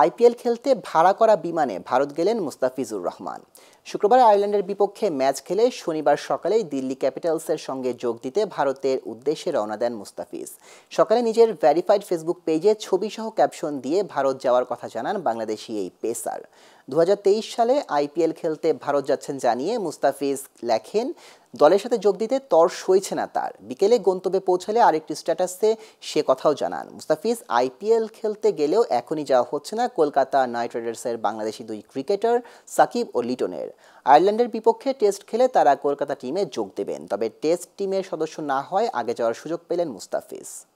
IPL খেলতে ভাড়া করা বিমানে ভারত গেলেন মুস্তাফিজুর রহমান শুক্রবার আয়ারল্যান্ডের বিপক্ষে ম্যাচ খেলে শনিবার সকালেই দিল্লি ক্যাপিটালসের সঙ্গে যোগ দিতে ভারতের উদ্দেশ্যে রওনা দেন মুস্তাফিজ সকালে নিজের ভ্যারিফাইড ফেসবুক পেজে ছবিসহ ক্যাপশন দিয়ে ভারত যাওয়ার কথা জানান বাংলাদেশি এই পেসার দু সালে আইপিএল খেলতে ভারত যাচ্ছেন জানিয়ে মুস্তাফিজ লেখেন দলের সাথে যোগ দিতে তর সইছে না তার বিকেলে গন্তব্যে পৌঁছালে আরেকটি স্ট্যাটাসে সে কথাও জানান মুস্তাফিজ আইপিএল খেলতে গেলেও এখনই যাওয়া হচ্ছে না কলকাতা নাইট রাইডার্সের বাংলাদেশি দুই ক্রিকেটার সাকিব ও লিটনের আয়ারল্যান্ডের বিপক্ষে টেস্ট খেলে তারা কলকাতা টিমে যোগ দেবেন তবে টেস্ট টিমের সদস্য না হয় আগে যাওয়ার সুযোগ পেলেন মুস্তাফিজ